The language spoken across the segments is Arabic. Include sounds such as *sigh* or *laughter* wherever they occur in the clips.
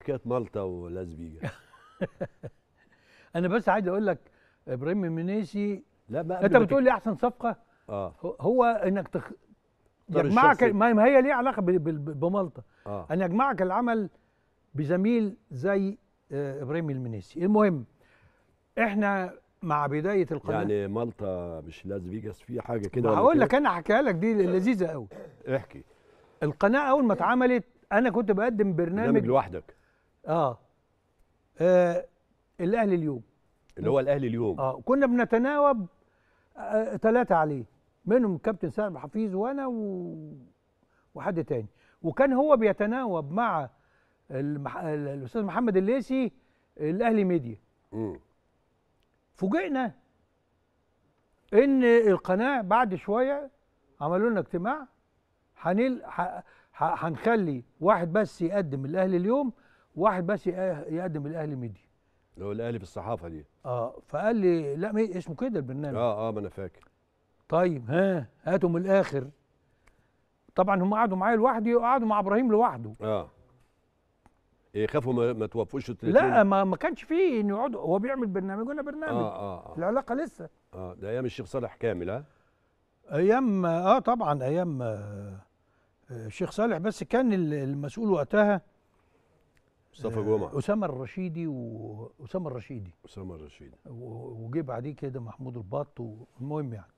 حكايه مالطا ولاس فيجاس *laughs* انا بس عايز اقول لك ابراهيم المنيسي لا بقى انت بتقول لي احسن صفقه آه. هو انك تخ... يجمعك ما هي ليها علاقه بمالطا آه. ان يجمعك العمل بزميل زي آه، ابراهيم المنيسي المهم احنا مع بدايه القناه يعني مالطا مش لاس فيجاس في حاجه كده هقول لك انا احكيها لك دي لذيذه قوي احكي القناه اول ما اتعملت انا كنت بقدم برنامج, برنامج لوحدك اه, آه الاهلي اليوم اللي هو الاهلي اليوم اه كنا بنتناوب ثلاثه آه عليه منهم كابتن سالم حفيظ وانا و... وحد تاني وكان هو بيتناوب مع المح... الاستاذ محمد الليسي الاهلي ميديا فوجئنا ان القناه بعد شويه عملوا لنا اجتماع هنل هنخلي واحد بس يقدم الاهلي اليوم واحد بس يقدم الاهلي ميديا اللي هو الاهلي في الصحافه دي اه فقال لي لا اسمه كده البرنامج اه اه ما انا فاكر طيب ها هاتوا من الاخر طبعا هم قعدوا معايا لوحدي وقعدوا مع ابراهيم لوحده اه إيه خافوا ما, ما توفوش لا ما, ما كانش فيه ان يقعدوا هو بيعمل برنامج وانا برنامج آه آه آه. العلاقه لسه اه ده ايام الشيخ صالح كامل ها ايام اه طبعا ايام آه، آه، الشيخ صالح بس كان المسؤول وقتها مصطفى جمعه آه، اسامه الرشيدي واسامه الرشيدي اسامه الرشيدي وجه بعديه كده محمود البط والمهم يعني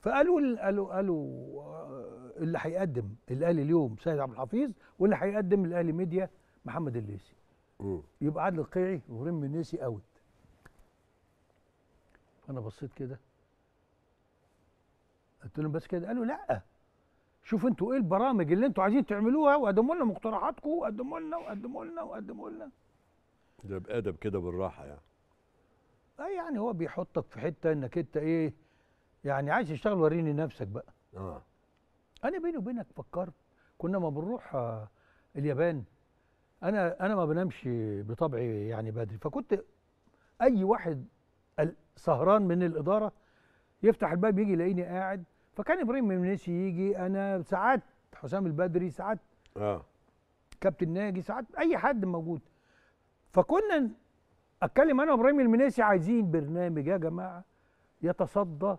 فقالوا قالوا قالوا آه، اللي هيقدم الاهلي اليوم سيد عبد الحفيظ واللي هيقدم الاهلي ميديا محمد الليثي يبقى عادل القيعي وغريم منيسي اوت فانا بصيت كده قلت لهم بس كده قالوا لا شوفوا انتوا ايه البرامج اللي انتوا عايزين تعملوها وقدموا لنا مقترحاتكم وقدموا لنا وقدموا لنا وقدموا لنا ده بادب كده بالراحه يعني اي آه، يعني هو بيحطك في حته انك انت ايه يعني عايز تشتغل وريني نفسك بقى اه انا بيني وبينك فكرت كنا ما بنروح آه، اليابان انا انا ما بنامش بطبعي يعني بدري فكنت اي واحد سهران من الاداره يفتح الباب يجي يلاقيني قاعد فكان ابراهيم المنيسي يجي انا ساعات حسام البدري ساعات اه كابتن ناجي ساعات اي حد موجود فكنا اتكلم انا وابراهيم المنيسي عايزين برنامج يا جماعه يتصدى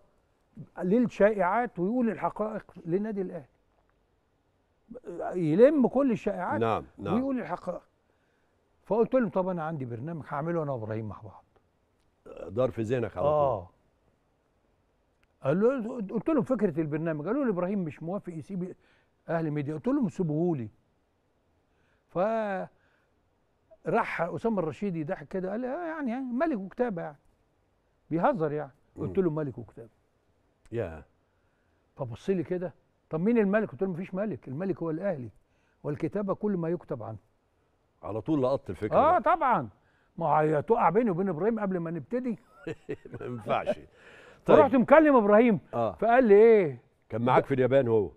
للشائعات ويقول الحقائق لنادي الاهلي يلم كل الشائعات نعم نعم ويقول الحقائق فقلت لهم طب انا عندي برنامج هعمله انا وابراهيم مع بعض آه، دار في ذهنك على طول اه قالوا قلت لهم فكره البرنامج قالوا لي ابراهيم مش موافق يسيب اهل ميديا قلت لهم سيبوه لي ف راح اسامه الرشيدي ضحك كده قال آه، يعني, يعني ملك وكتابه يعني بيهزر يعني قلت له ملك وكتابه يا فبص لي كده طب مين الملك قلت له مفيش ملك الملك هو الاهلي والكتابه كل ما يكتب عنه على طول لقطت الفكره اه طبعا ما هي تقع بيني وبين ابراهيم قبل ما نبتدي *laughs* ما ينفعش طيب. ورحت مكلم ابراهيم آه. فقال لي ايه كان معاك في اليابان هو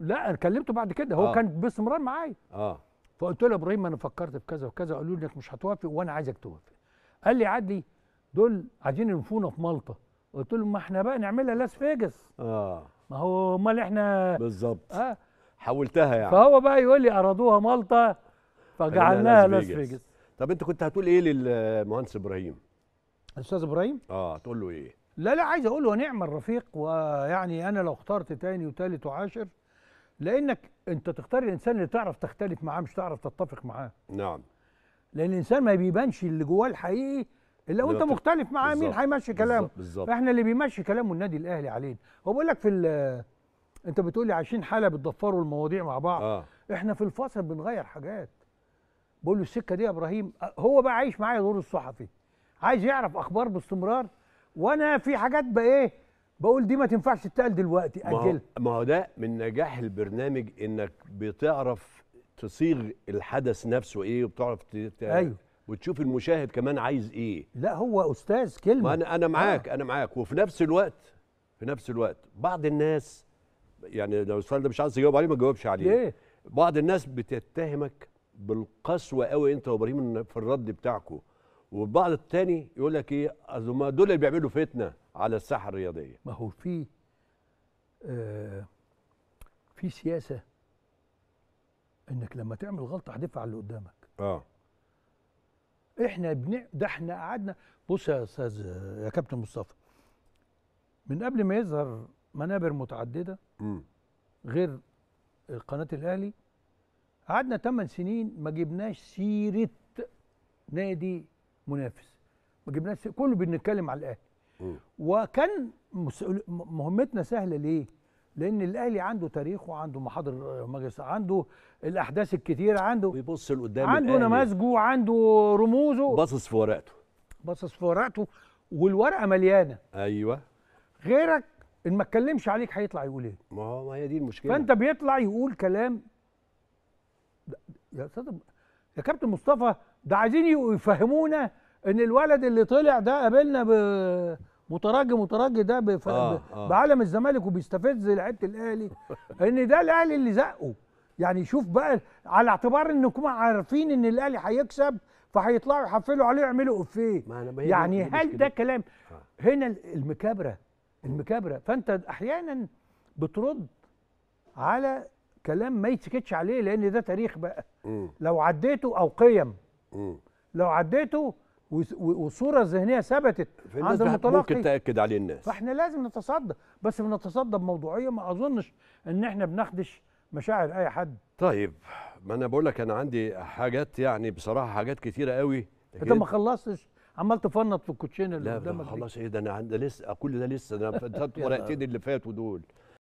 لا انا كلمته بعد كده هو آه. كان باستمرار معايا اه فقلت له يا ابراهيم انا فكرت في كذا وكذا قالوا لي انك مش هتوافق وانا عايزك توافق قال لي عدي دول عايزين ينفونا في مالطا قلت له ما احنا بقى نعملها لاس فيجاس اه ما هو امال احنا بالظبط اه حولتها يعني فهو بقى يقول لي ارادوها مالطا فجعلناها لاس فيجاس طب انت كنت هتقول ايه للمهندس ابراهيم الاستاذ ابراهيم اه تقول له ايه لا لا عايز اقول ونعم الرفيق ويعني انا لو اخترت تاني وتالت وعاشر لانك انت تختار الانسان اللي تعرف تختلف معاه مش تعرف تتفق معاه نعم لان الانسان ما بيبانش اللي جواه الحقيقي الا وانت مختلف معاه مين هيمشي كلامه بالظبط فاحنا اللي بيمشي كلامه النادي الاهلي علينا هو بقول لك في انت بتقول لي عايشين حاله بتضفروا المواضيع مع بعض آه. احنا في الفصل بنغير حاجات بقول له السكه دي يا ابراهيم هو بقى عايش معايا دور الصحفي عايز يعرف اخبار باستمرار وانا في حاجات بقى ايه بقول دي ما تنفعش تتقال دلوقتي اجلها ما هو ده من نجاح البرنامج انك بتعرف تصيغ الحدث نفسه ايه وبتعرف ايوه وتشوف المشاهد كمان عايز ايه لا هو استاذ كلمه ما انا انا آه. معاك آه. انا معاك وفي نفس الوقت في نفس الوقت بعض الناس يعني لو السؤال ده مش عايز تجاوب عليه ما تجاوبش عليه ليه؟ بعض الناس بتتهمك بالقسوه قوي انت وابراهيم في الرد بتاعكم والبعض الثاني يقول لك ايه ما دول اللي بيعملوا فتنه على الساحه الرياضيه ما هو في آه في سياسه انك لما تعمل غلطه هتدفع اللي قدامك اه احنا بن... ده احنا قعدنا بص يا استاذ يا كابتن مصطفى من قبل ما يظهر منابر متعدده م. غير قناه الاهلي قعدنا 8 سنين ما جبناش سيره نادي منافس ما جبناش كله بنتكلم على الاهلي وكان مهمتنا سهله ليه؟ لان الاهلي عنده تاريخ وعنده محاضر مجلس عنده الاحداث الكتير عنده بيبص لقدام عنده نماذجه وعنده رموزه باصص في ورقته باصص في ورقته والورقه مليانه ايوه غيرك ان ما اتكلمش عليك هيطلع يقول ايه ما هو هي دي المشكله فانت بيطلع يقول كلام يا استاذ يا كابتن مصطفى ده عايزين يفهمونا ان الولد اللي طلع ده قابلنا متراجي مترجم ده بف... آه آه. بعالم الزمالك وبيستفز لعيبه الاهلي *laughs* ان ده الاهلي اللي زقه يعني شوف بقى على اعتبار انكم عارفين ان الاهلي هيكسب فهيطلعوا يحفلوا عليه ويعملوا افيه يعني هل ده كلام آه. هنا المكابره المكابره فانت احيانا بترد على كلام ما يتسكتش عليه لان ده تاريخ بقى م. لو عديته او قيم لو عديته وصوره ذهنيه ثبتت عند المتلقي ممكن تاكد عليه الناس فاحنا لازم نتصدى بس بنتصدى بموضوعيه ما اظنش ان احنا بنخدش مشاعر اي حد طيب ما انا بقول لك انا عندي حاجات يعني بصراحه حاجات كثيره قوي انت ما خلصتش عمال تفنط في الكوتشين اللي قدامك لا خلاص ايه ده انا لسه كل ده لسه انا *laughs* ورقتين اللي فاتوا دول